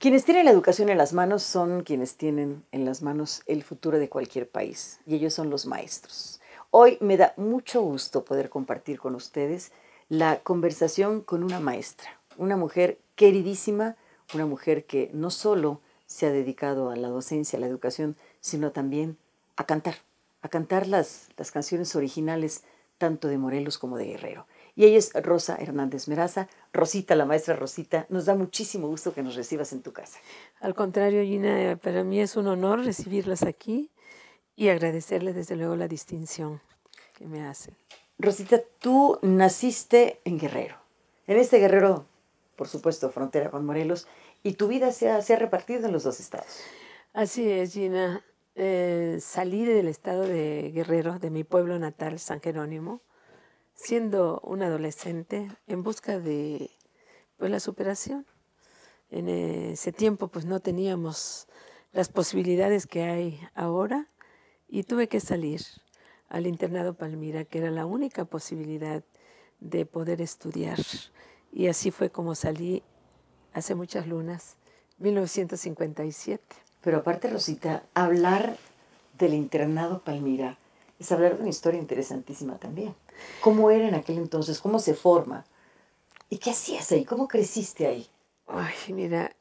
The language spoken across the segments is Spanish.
Quienes tienen la educación en las manos son quienes tienen en las manos el futuro de cualquier país y ellos son los maestros. Hoy me da mucho gusto poder compartir con ustedes la conversación con una maestra, una mujer queridísima, una mujer que no solo se ha dedicado a la docencia, a la educación, sino también a cantar, a cantar las, las canciones originales tanto de Morelos como de Guerrero. Y ella es Rosa Hernández Meraza. Rosita, la maestra Rosita, nos da muchísimo gusto que nos recibas en tu casa. Al contrario, Gina, eh, para mí es un honor recibirlas aquí y agradecerles desde luego la distinción que me hacen. Rosita, tú naciste en Guerrero, en este Guerrero, por supuesto, frontera con Morelos, y tu vida se ha, repartido en los dos estados. Así es, Gina. Eh, salí del estado de Guerrero, de mi pueblo natal, San Jerónimo, siendo un adolescente en busca de pues, la superación. En ese tiempo pues no teníamos las posibilidades que hay ahora y tuve que salir al internado Palmira, que era la única posibilidad de poder estudiar. Y así fue como salí hace muchas lunas, 1957. Pero aparte, Rosita, hablar del internado Palmira es hablar de una historia interesantísima también. ¿Cómo era en aquel entonces? ¿Cómo se forma? ¿Y qué hacías ahí? ¿Cómo creciste ahí? Ay, mira,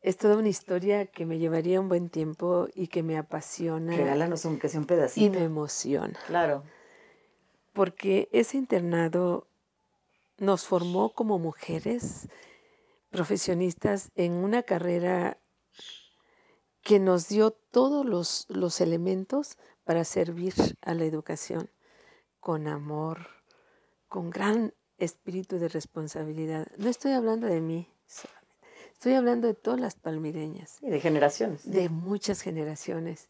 es toda una historia que me llevaría un buen tiempo y que me apasiona. Regálanos un, que sea un pedacito. Y me emociona. Claro. Porque ese internado nos formó como mujeres profesionistas en una carrera que nos dio todos los, los elementos para servir a la educación con amor, con gran espíritu de responsabilidad. No estoy hablando de mí estoy hablando de todas las palmireñas. Y de generaciones. De muchas generaciones.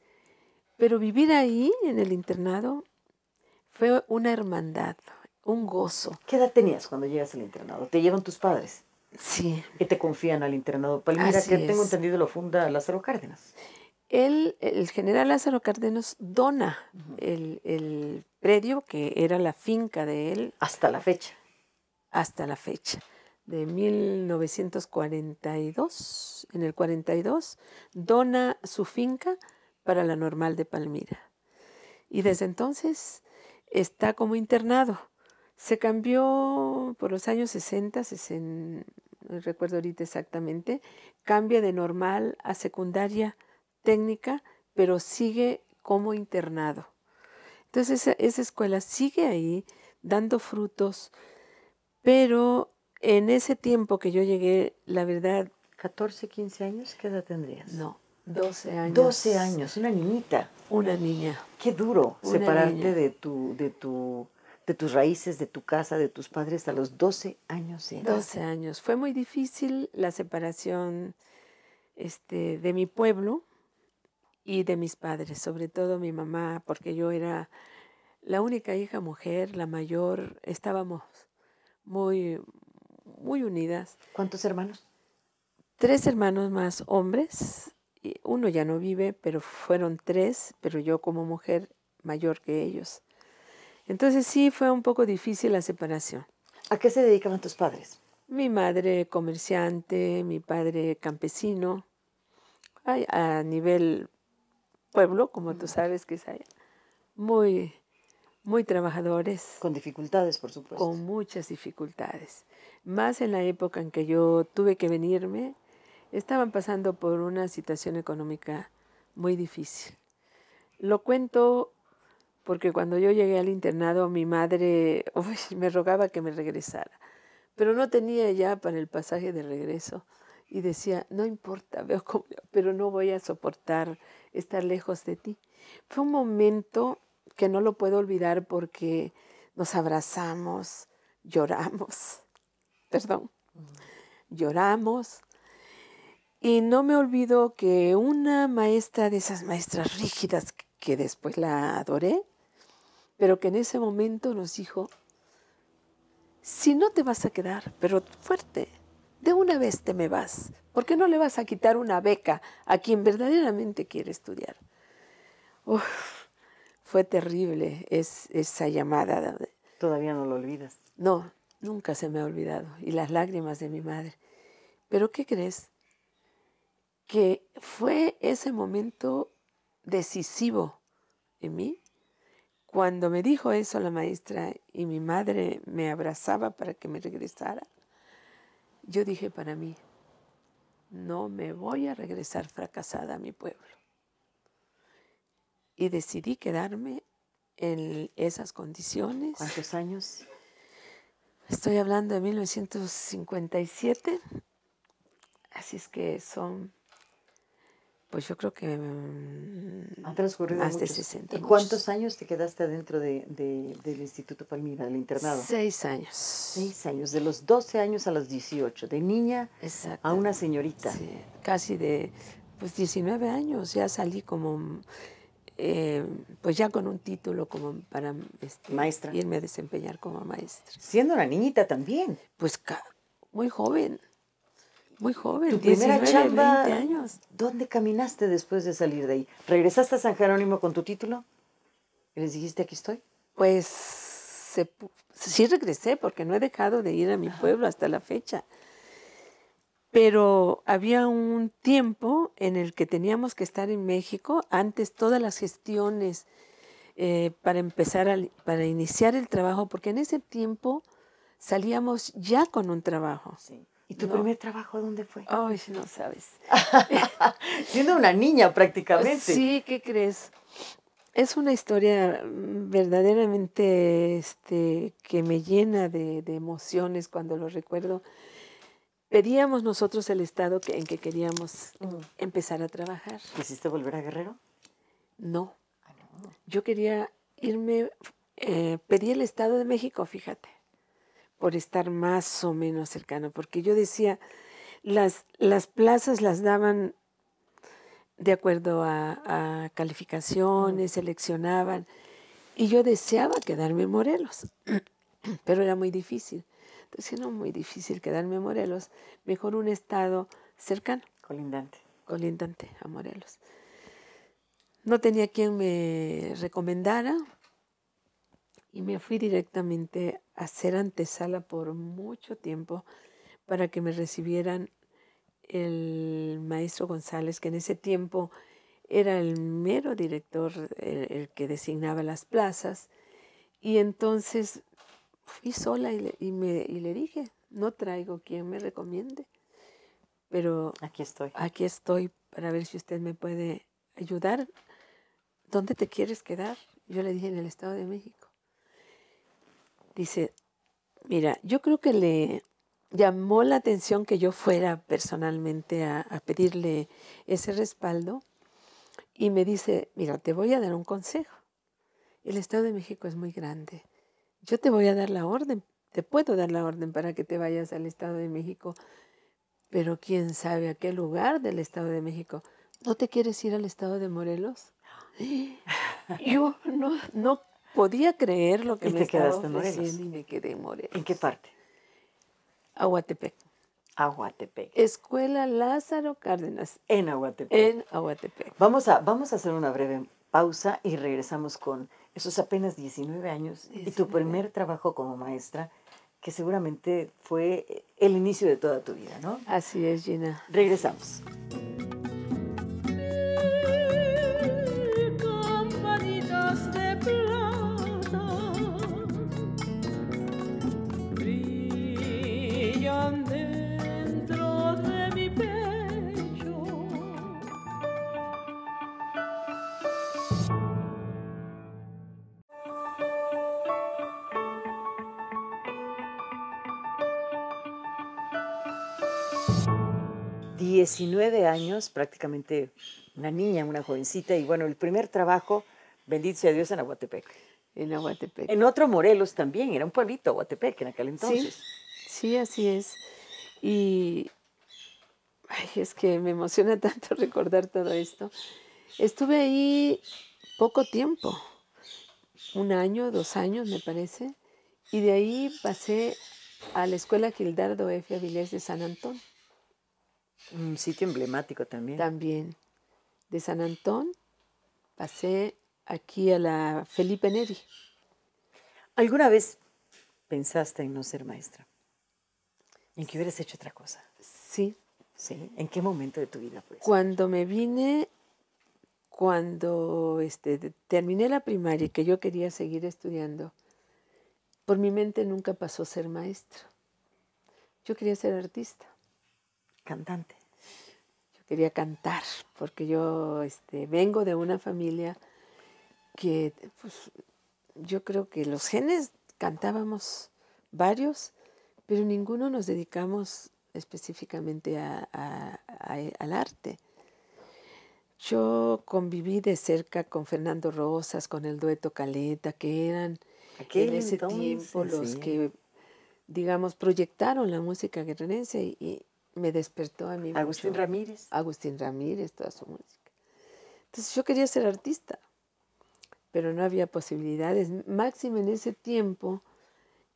Pero vivir ahí, en el internado, fue una hermandad, un gozo. ¿Qué edad tenías cuando llegas al internado? ¿Te llevan tus padres? Sí. ¿Y te confían al internado Palmira, pues que tengo entendido lo funda Lázaro Cárdenas el general Lázaro Cárdenas dona el, predio que era la finca de él. Hasta la fecha. Hasta la fecha. De 1942, en el 42, dona su finca para la normal de Palmira. Y desde entonces está como internado. Se cambió por los años 60, 60 no recuerdo ahorita exactamente, cambia de normal a secundaria técnica, pero sigue como internado. Entonces esa, escuela sigue ahí dando frutos, pero en ese tiempo que yo llegué, la verdad... 14, 15 años, ¿qué edad tendrías? No, 12 años. 12 años, una niñita. Una niña. Qué duro separarte de tu, de tu de tus raíces, de tu casa, de tus padres a los 12 años. 12 años. Fue muy difícil la separación este, de mi pueblo, y de mis padres, sobre todo mi mamá, porque yo era la única hija mujer, la mayor, estábamos muy, muy unidas. ¿Cuántos hermanos? Tres hermanos más hombres, uno ya no vive, pero fueron tres, pero yo como mujer mayor que ellos. Entonces sí fue un poco difícil la separación. ¿A qué se dedicaban tus padres? Mi madre comerciante, mi padre campesino, a, nivel pueblo, como tú sabes que es allá, muy, muy trabajadores. Con dificultades, por supuesto. Con muchas dificultades. Más en la época en que yo tuve que venirme, estaban pasando por una situación económica muy difícil. Lo cuento porque cuando yo llegué al internado mi madre me rogaba que me regresara, pero no tenía ya para el pasaje de regreso y decía, no importa, veo cómo, pero no voy a soportar estar lejos de ti. Fue un momento que no lo puedo olvidar porque nos abrazamos, lloramos, perdón, lloramos. Y no me olvido que una maestra de esas maestras rígidas que después la adoré, pero que en ese momento nos dijo, si no te vas a quedar, pero fuerte, de una vez te me vas, ¿Por qué no le vas a quitar una beca a quien verdaderamente quiere estudiar? Uf, fue terrible esa llamada. Todavía no lo olvidas. No, nunca se me ha olvidado. Y las lágrimas de mi madre. Pero ¿qué crees? Que fue ese momento decisivo en mí. Cuando me dijo eso la maestra y mi madre me abrazaba para que me regresara, yo dije para mí, no me voy a regresar fracasada a mi pueblo. Y decidí quedarme en esas condiciones. ¿Cuántos años? Estoy hablando de 1957, así es que son pues yo creo que... Mm, ha transcurrido 60 ¿Y cuántos años te quedaste adentro del Instituto Palmira, del internado? Seis años. Seis años, de los 12 años a los 18, de niña a una señorita. Sí, casi de pues 19 años, ya salí como... Eh, pues ya con un título como para este, maestra. irme a desempeñar como maestra. Siendo una niñita también. Pues muy joven. Muy joven, tu primera chamba, 20 años. ¿Dónde caminaste después de salir de ahí? ¿Regresaste a San Jerónimo con tu título? ¿Y les dijiste aquí estoy? Pues sí regresé porque no he dejado de ir a mi pueblo hasta la fecha. Pero había un tiempo en el que teníamos que estar en México. Antes todas las gestiones eh, para empezar, para iniciar el trabajo, porque en ese tiempo salíamos ya con un trabajo. Sí. ¿Y tu primer trabajo dónde fue? Ay, si no sabes. Siendo una niña prácticamente. Sí, ¿qué crees? Es una historia verdaderamente este, que me llena de, emociones cuando lo recuerdo. Pedíamos nosotros el estado en que queríamos em, mm. empezar a trabajar. ¿Quisiste volver a Guerrero? No. Ah, Yo quería irme, eh, pedí el estado de México, fíjate por estar más o menos cercano, porque yo decía, las, las plazas las daban de acuerdo a, calificaciones, seleccionaban, y yo deseaba quedarme en Morelos, pero era muy difícil. Entonces, no, muy difícil quedarme en Morelos, mejor un estado cercano. Colindante. Colindante a Morelos. No tenía quien me recomendara, y me fui directamente a hacer antesala por mucho tiempo para que me recibieran el maestro González, que en ese tiempo era el mero director, el, que designaba las plazas. Y entonces fui sola y le, me, y le dije, no traigo quien me recomiende, pero aquí estoy. Aquí estoy para ver si usted me puede ayudar. ¿Dónde te quieres quedar? Yo le dije, en el Estado de México. Dice, mira, yo creo que le llamó la atención que yo fuera personalmente a, pedirle ese respaldo y me dice, mira, te voy a dar un consejo. El Estado de México es muy grande. Yo te voy a dar la orden, te puedo dar la orden para que te vayas al Estado de México, pero quién sabe a qué lugar del Estado de México. ¿No te quieres ir al Estado de Morelos? Yo no, no podía creer lo que me estaba ofreciendo y me quedé en ¿En qué parte? Aguatepec. Aguatepec. Escuela Lázaro Cárdenas. En Aguatepec. En Aguatepec. Vamos a, vamos a hacer una breve pausa y regresamos con esos apenas 19 años y tu primer trabajo como maestra, que seguramente fue el inicio de toda tu vida, ¿no? Así es, Gina. Regresamos. 19 años, prácticamente una niña, una jovencita, y bueno, el primer trabajo, bendito sea Dios, en Aguatepec. En Aguatepec. En otro Morelos también, era un pueblito, Aguatepec, en aquel entonces. Sí, así es. Y es que me emociona tanto recordar todo esto. Estuve ahí poco tiempo, un año, dos años me parece, y de ahí pasé a la escuela Gildardo F. Avilés de San Antón un sitio emblemático también. También. De San Antón pasé aquí a la Felipe Neri. ¿Alguna vez pensaste en no ser maestra? ¿En que hubieras hecho otra cosa? Sí. ¿Sí? ¿En qué momento de tu vida? Cuando me vine, cuando este, terminé la primaria y que yo quería seguir estudiando, por mi mente nunca pasó ser maestra. Yo quería ser artista cantante. Yo quería cantar porque yo este, vengo de una familia que, pues, yo creo que los genes cantábamos varios, pero ninguno nos dedicamos específicamente al arte. Yo conviví de cerca con Fernando Rosas, con el dueto Caleta, que eran en ese tiempo los que, digamos, proyectaron la música guerrerense y, me despertó a mí. Agustín Ramírez. Agustín Ramírez, toda su música. Entonces yo quería ser artista, pero no había posibilidades. Máximo en ese tiempo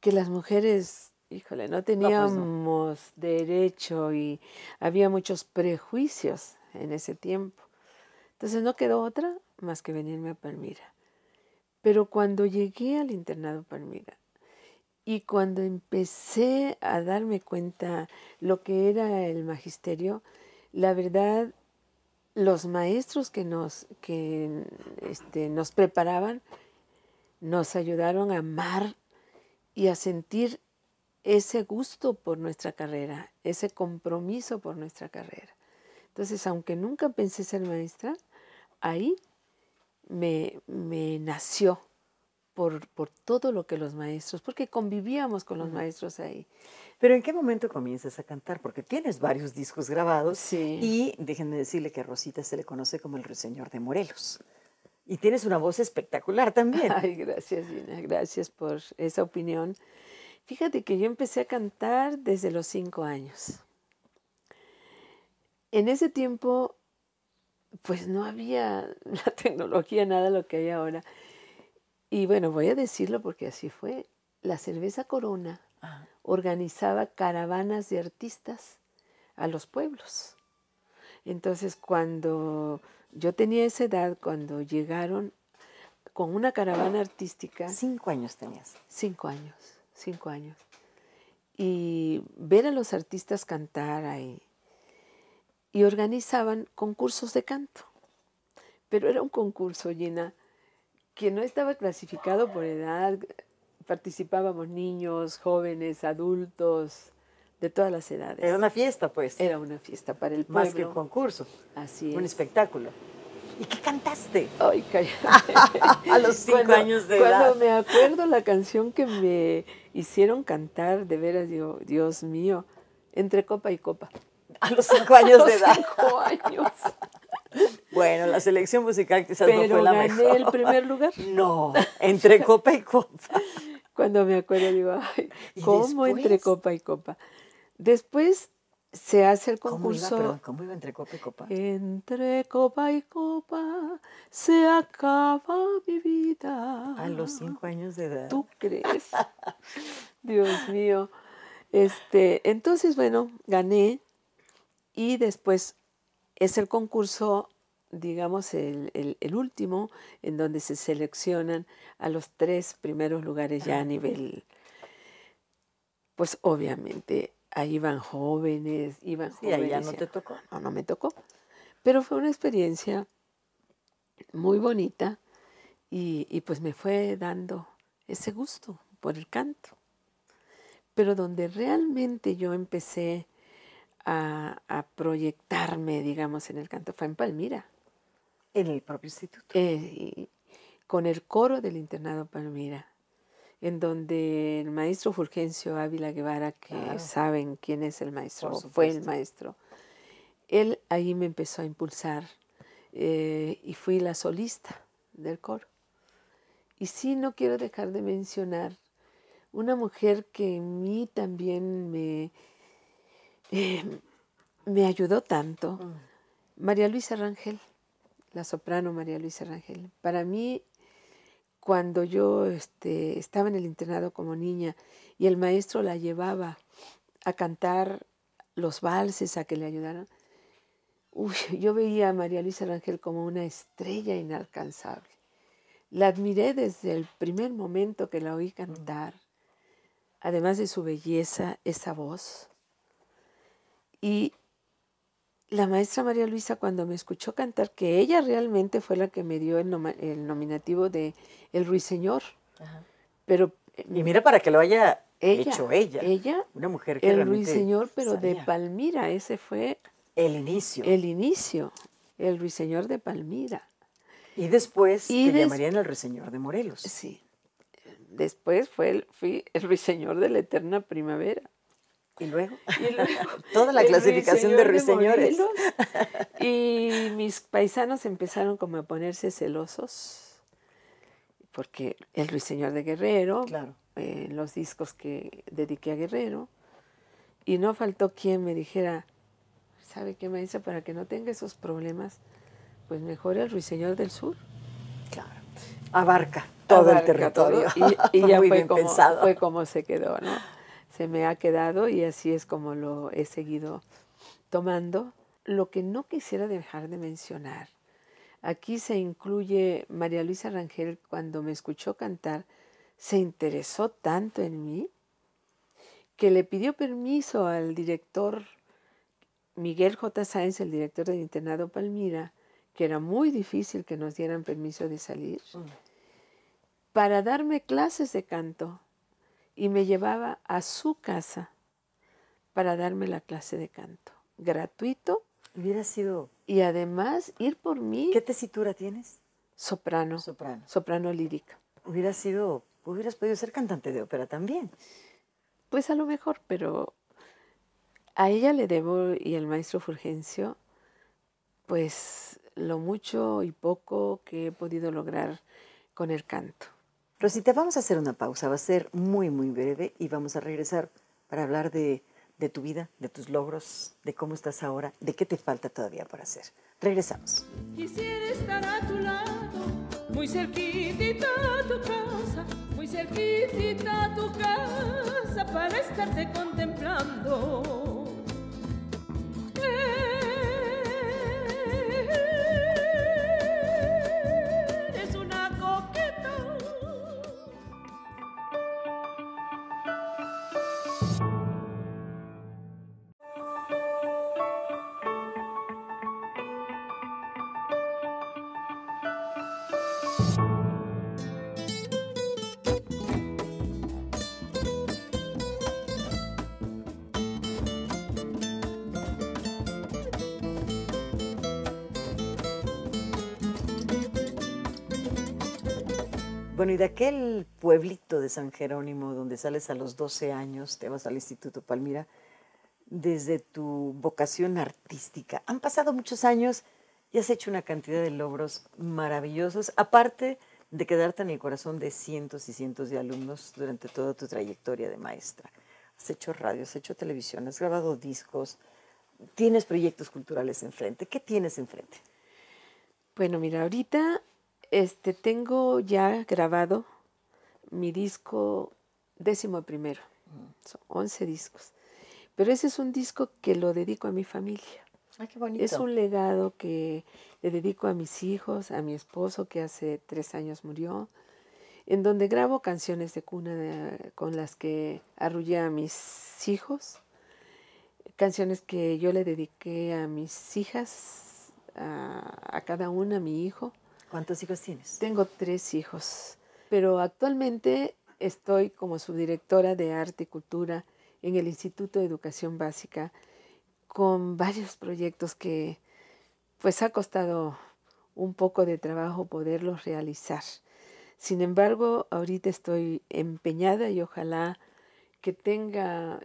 que las mujeres, híjole, pues no teníamos derecho y había muchos prejuicios en ese tiempo. Entonces no quedó otra más que venirme a Palmira. Pero cuando llegué al internado Palmira, y cuando empecé a darme cuenta lo que era el magisterio, la verdad, los maestros que nos, que, este, nos preparaban nos ayudaron a amar y a sentir ese gusto por nuestra carrera, ese compromiso por nuestra carrera. Entonces, aunque nunca pensé ser maestra, ahí me, me nació por, todo lo que los maestros, porque convivíamos con los maestros ahí. Pero ¿en qué momento comienzas a cantar? Porque tienes varios discos grabados y déjenme decirle que a Rosita se le conoce como el Ruiseñor de Morelos. Y tienes una voz espectacular también. Ay, gracias, Gina. Gracias por esa opinión. Fíjate que yo empecé a cantar desde los cinco años. En ese tiempo, pues no había la tecnología, nada lo que hay ahora. Y bueno, voy a decirlo porque así fue. La cerveza Corona ah. organizaba caravanas de artistas a los pueblos. Entonces, cuando yo tenía esa edad, cuando llegaron con una caravana artística. Cinco años tenías. Cinco años, cinco años. Y ver a los artistas cantar ahí. Y organizaban concursos de canto. Pero era un concurso, Gina, que no estaba clasificado por edad, participábamos niños, jóvenes, adultos, de todas las edades. Era una fiesta, pues. Era una fiesta para el pueblo. Más que un concurso. Así Un espectáculo. ¿Y qué cantaste? Ay, cállate. a los cinco años de edad. Cuando me acuerdo la canción que me hicieron cantar, de veras, Dios mío, entre copa y copa. A los cinco años a los de edad. años. Bueno, la selección musical quizás no fue la gané el primer lugar? No, entre copa y copa. Cuando me acuerdo digo, ay, ¿cómo entre copa y copa? Después se hace el concurso. ¿Cómo iba, entre copa y copa? Entre copa y copa se acaba mi vida. A los cinco años de edad. ¿Tú crees? Dios mío. Este, entonces, bueno, gané y después es el concurso, digamos, el, último, en donde se seleccionan a los tres primeros lugares ya a nivel. Pues obviamente, ahí van jóvenes, iban sí, ya no te tocó. No, no me tocó. Pero fue una experiencia muy bonita y, y pues me fue dando ese gusto por el canto. Pero donde realmente yo empecé a, proyectarme, digamos, en el canto fue en Palmira. En el propio instituto. Eh, con el coro del internado Palmira, en donde el maestro Fulgencio Ávila Guevara, que saben quién es el maestro, fue el maestro, él ahí me empezó a impulsar eh, y fui la solista del coro. Y sí, no quiero dejar de mencionar una mujer que en mí también me, eh, me ayudó tanto. Mm. María Luisa Rangel, la soprano María Luisa Rangel. Para mí, cuando yo este, estaba en el internado como niña y el maestro la llevaba a cantar los valses, a que le ayudaran, yo veía a María Luisa Rangel como una estrella inalcanzable. La admiré desde el primer momento que la oí mm. cantar, además de su belleza, esa voz y la maestra María Luisa cuando me escuchó cantar, que ella realmente fue la que me dio el, nominativo de El Ruiseñor. Pero, y mm, mira para que lo haya hecho ella. Ella, una mujer que... El Ruiseñor, pero de Palmira, ese fue... El inicio. El inicio, el Ruiseñor de Palmira. Y después y te llamarían el Ruiseñor de Morelos. Sí. Después fue el, fui el Ruiseñor de la Eterna Primavera. Y luego, toda la clasificación de ruiseñores. y mis paisanos empezaron como a ponerse celosos, porque el ruiseñor de Guerrero, eh, los discos que dediqué a Guerrero, y no faltó quien me dijera, ¿sabe qué me dice? Para que no tenga esos problemas, pues mejor el ruiseñor del sur. Claro, abarca todo el territorio. Y, ya fue como, fue como se quedó, ¿no? se me ha quedado y así es como lo he seguido tomando. Lo que no quisiera dejar de mencionar, aquí se incluye María Luisa Rangel cuando me escuchó cantar, se interesó tanto en mí que le pidió permiso al director Miguel J. Sáenz, el director del internado Palmira, que era muy difícil que nos dieran permiso de salir, mm. para darme clases de canto y me llevaba a su casa para darme la clase de canto. Gratuito. Hubiera sido. Y además ir por mí. ¿Qué tesitura tienes? Soprano. Soprano. Soprano lírica. Hubiera sido. Hubieras podido ser cantante de ópera también. Pues a lo mejor, pero a ella le debo y al maestro Fulgencio, pues lo mucho y poco que he podido lograr con el canto. Rosita, vamos a hacer una pausa, va a ser muy, muy breve y vamos a regresar para hablar de, tu vida, de tus logros, de cómo estás ahora, de qué te falta todavía por hacer. Regresamos. Quisiera estar a tu lado, muy cerquita a tu casa, muy cerquita a tu casa para estarte contemplando. y de aquel pueblito de San Jerónimo, donde sales a los 12 años, te vas al Instituto Palmira, desde tu vocación artística, han pasado muchos años y has hecho una cantidad de logros maravillosos, aparte de quedarte en el corazón de cientos y cientos de alumnos durante toda tu trayectoria de maestra. Has hecho radio, has hecho televisión, has grabado discos, tienes proyectos culturales enfrente. ¿Qué tienes enfrente? Bueno, mira, ahorita este, tengo ya grabado mi disco décimo primero. Son 11 discos. Pero ese es un disco que lo dedico a mi familia. Ay, ah, qué bonito. Es un legado que le dedico a mis hijos, a mi esposo que hace tres años murió, en donde grabo canciones de cuna eh, con las que arrullé a mis hijos, canciones que yo le dediqué a mis hijas, a cada una, a mi hijo. ¿Cuántos hijos tienes? Tengo tres hijos, pero actualmente estoy como subdirectora de arte y cultura en el Instituto de Educación Básica con varios proyectos que pues ha costado un poco de trabajo poderlos realizar. Sin embargo, ahorita estoy empeñada y ojalá que tenga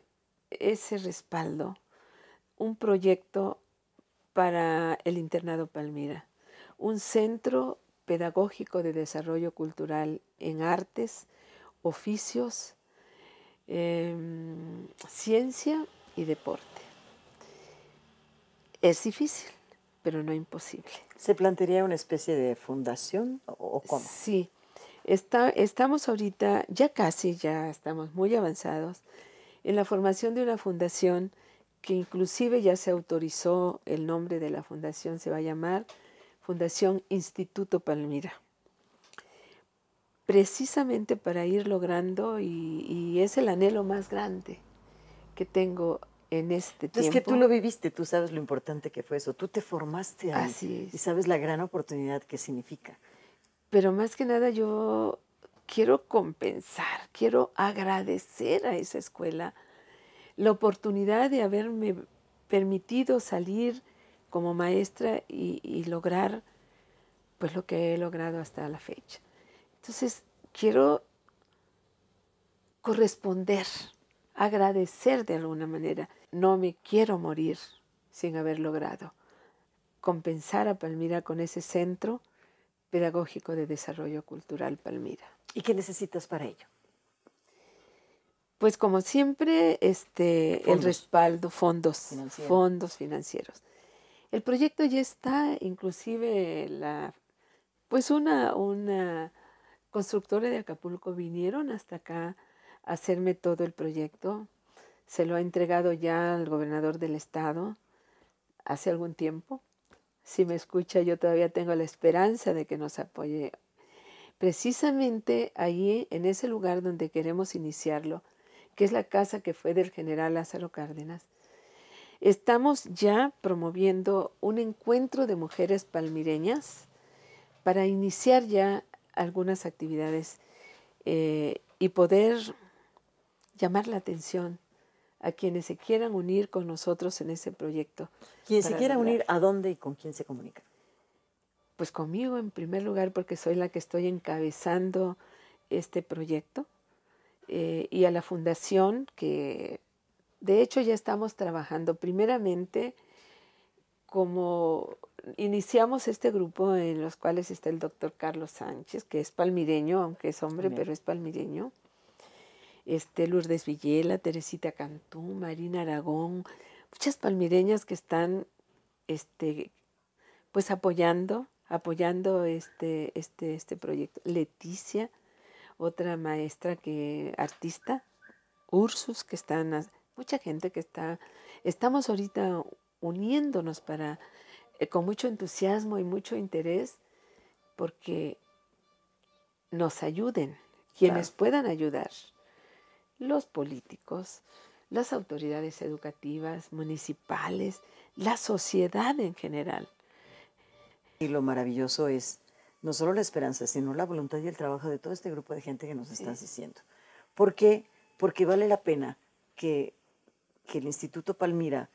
ese respaldo un proyecto para el internado Palmira un centro pedagógico de desarrollo cultural en artes, oficios, em, ciencia y deporte. Es difícil, pero no imposible. ¿Se plantearía una especie de fundación o cómo? Sí, está, estamos ahorita, ya casi, ya estamos muy avanzados en la formación de una fundación que inclusive ya se autorizó el nombre de la fundación, se va a llamar Fundación Instituto Palmira. Precisamente para ir logrando, y, es el anhelo más grande que tengo en este tiempo. Es que tú lo viviste, tú sabes lo importante que fue eso, tú te formaste ahí y sabes la gran oportunidad que significa. Pero más que nada yo quiero compensar, quiero agradecer a esa escuela la oportunidad de haberme permitido salir como maestra y, lograr pues lo que he logrado hasta la fecha. Entonces, quiero corresponder, agradecer de alguna manera. No me quiero morir sin haber logrado compensar a Palmira con ese centro pedagógico de desarrollo cultural Palmira. ¿Y qué necesitas para ello? Pues como siempre, este, el respaldo, fondos, fondos financieros. El proyecto ya está, inclusive la, pues una, una constructora de Acapulco vinieron hasta acá a hacerme todo el proyecto. Se lo ha entregado ya al gobernador del estado hace algún tiempo. Si me escucha, yo todavía tengo la esperanza de que nos apoye. Precisamente ahí, en ese lugar donde queremos iniciarlo, que es la casa que fue del general Lázaro Cárdenas, Estamos ya promoviendo un encuentro de mujeres palmireñas para iniciar ya algunas actividades eh, y poder llamar la atención a quienes se quieran unir con nosotros en ese proyecto. Quien se quiera unir, ¿a dónde y con quién se comunica? Pues conmigo en primer lugar, porque soy la que estoy encabezando este proyecto, eh, y a la fundación que de hecho, ya estamos trabajando primeramente como iniciamos este grupo en los cuales está el doctor Carlos Sánchez, que es palmireño, aunque es hombre, pero es palmireño. Este, Lourdes Villela, Teresita Cantú, Marina Aragón, muchas palmireñas que están este, pues apoyando, apoyando este, este, este proyecto. Leticia, otra maestra que, artista, Ursus, que están mucha gente que está, estamos ahorita uniéndonos para, eh, con mucho entusiasmo y mucho interés, porque nos ayuden, quienes puedan ayudar, los políticos, las autoridades educativas, municipales, la sociedad en general. Y lo maravilloso es no solo la esperanza, sino la voluntad y el trabajo de todo este grupo de gente que nos estás diciendo. ¿Por qué? Porque vale la pena que que el Instituto Palmira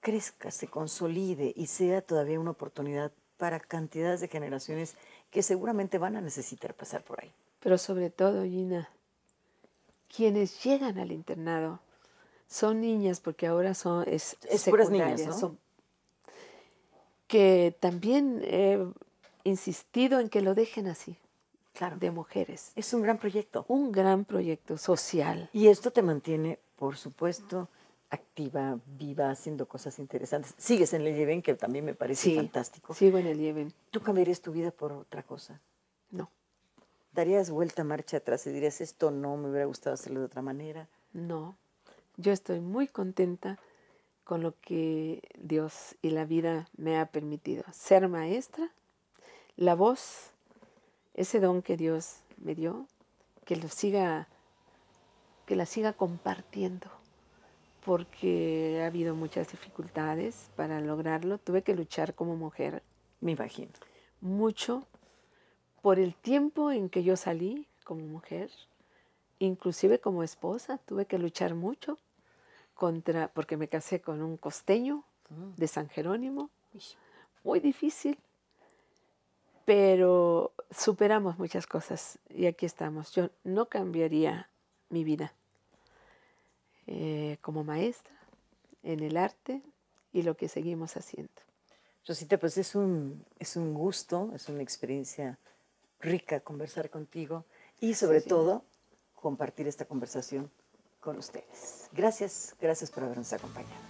crezca, se consolide y sea todavía una oportunidad para cantidades de generaciones que seguramente van a necesitar pasar por ahí. Pero sobre todo, Gina, quienes llegan al internado son niñas, porque ahora son es, que también he insistido en que lo dejen así. Claro. De mujeres. Es un gran proyecto. Un gran proyecto social. Y esto te mantiene, por supuesto, activa, viva, haciendo cosas interesantes. Sigues en el Yemen, que también me parece sí, fantástico. Sigo en el Yemen. ¿Tú cambiarías tu vida por otra cosa? No. ¿Darías vuelta, marcha atrás y dirías, esto no, me hubiera gustado hacerlo de otra manera? No. Yo estoy muy contenta con lo que Dios y la vida me ha permitido. Ser maestra, la voz, ese don que Dios me dio, que lo siga, que la siga compartiendo porque ha habido muchas dificultades para lograrlo. Tuve que luchar como mujer. Me imagino. Mucho por el tiempo en que yo salí como mujer, inclusive como esposa, tuve que luchar mucho contra, porque me casé con un costeño ah. de San Jerónimo, muy difícil, pero superamos muchas cosas y aquí estamos. Yo no cambiaría mi vida como maestra en el arte y lo que seguimos haciendo. Rosita, pues es un, es un gusto, es una experiencia rica conversar contigo y sobre todo compartir esta conversación con ustedes. Gracias, gracias por habernos acompañado.